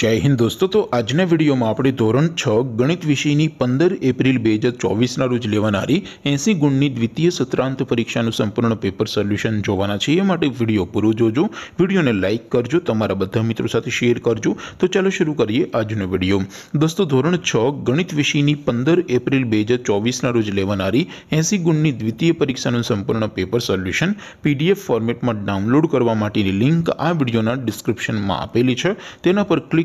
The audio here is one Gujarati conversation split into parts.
જય હિન્દ દોસ્તો તો આજના વિડીયોમાં આપણે ધોરણ છ ગણિત વિષયની પંદર એપ્રિલ બે હજાર ચોવીસના રોજ લેવાનારી એંસી ગુણની દ્વિતીય સત્રાંત પરીક્ષાનું સંપૂર્ણ પેપર સોલ્યુશન જોવાના છે એ માટે વિડીયો પૂરો જોજો વિડીયોને લાઇક કરજો તમારા બધા મિત્રો સાથે શેર કરજો તો ચાલો શરૂ કરીએ આજનો વિડીયો દોસ્તો ધોરણ છ ગણિત વિષયની પંદર એપ્રિલ બે હજાર ચોવીસના રોજ લેવાનારી એંસી ગુણની દ્વિતીય પરીક્ષાનું સંપૂર્ણ પેપર સોલ્યુશન પીડીએફ ફોર્મેટમાં ડાઉનલોડ કરવા માટેની લિંક આ વિડીયોના ડિસ્ક્રિપ્શનમાં આપેલી છે તેના પર ક્લિક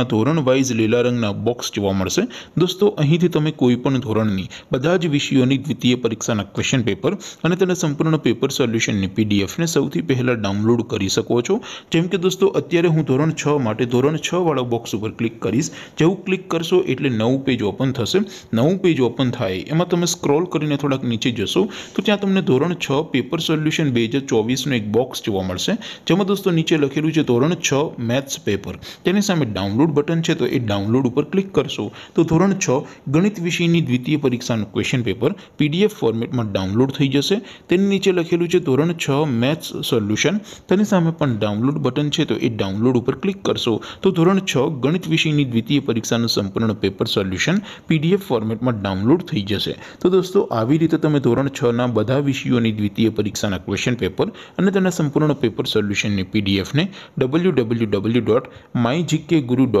તમને ધોરણ વાઇઝ લીલા રંગના બોક્સ જોવા મળશે દોસ્તો અહીંથી તમે કોઈપણ ધોરણની બધા જ વિષયોની દ્વિતીય પરીક્ષાના ક્વેશ્ચન પેપર અને તેના સંપૂર્ણ પેપર સોલ્યુશનની પીડીએફને સૌથી પહેલાં ડાઉનલોડ કરી શકો છો જેમ કે દોસ્તો અત્યારે હું ધોરણ છ માટે ધોરણ છ વાળા બોક્સ ઉપર ક્લિક કરીશ જેવું ક્લિક કરશો એટલે નવું પેજ ઓપન થશે નવું પેજ ઓપન થાય એમાં તમે સ્ક્રોલ કરીને થોડાક નીચે જશો તો ત્યાં તમને ધોરણ છ પેપર સોલ્યુશન બે હજાર ચોવીસનું એક બોક્સ જોવા મળશે જેમાં દોસ્તો નીચે લખેલું છે ધોરણ છ મેથ્સ પેપર તેની સામે ડાઉનલોડ ડાઉનલોડ બટન છે તો એ ડાઉનલોડ ઉપર ક્લિક કરશો તો ધોરણ છ ગણિત વિષયની દ્વિતીય પરીક્ષાનું ક્વેશ્ચન પેપર પીડીએફ ફોર્મેટમાં ડાઉનલોડ થઈ જશે તેની નીચે લખેલું છે ધોરણ છ મેથ્સ સોલ્યુશન તેની સામે પણ ડાઉનલોડ બટન છે તો એ ડાઉનલોડ ઉપર ક્લિક કરશો તો ધોરણ છ ગણિત વિષયની દ્વિતીય પરીક્ષાનું સંપૂર્ણ પેપર સોલ્યુશન પીડીએફ ફોર્મેટમાં ડાઉનલોડ થઈ જશે તો દોસ્તો આવી રીતે તમે ધોરણ છના બધા વિષયોની દ્વિતીય પરીક્ષાના ક્વેશ્ચન પેપર અને તેના સંપૂર્ણ પેપર સોલ્યુશનની પીડીએફને W W W dot my GK guru dot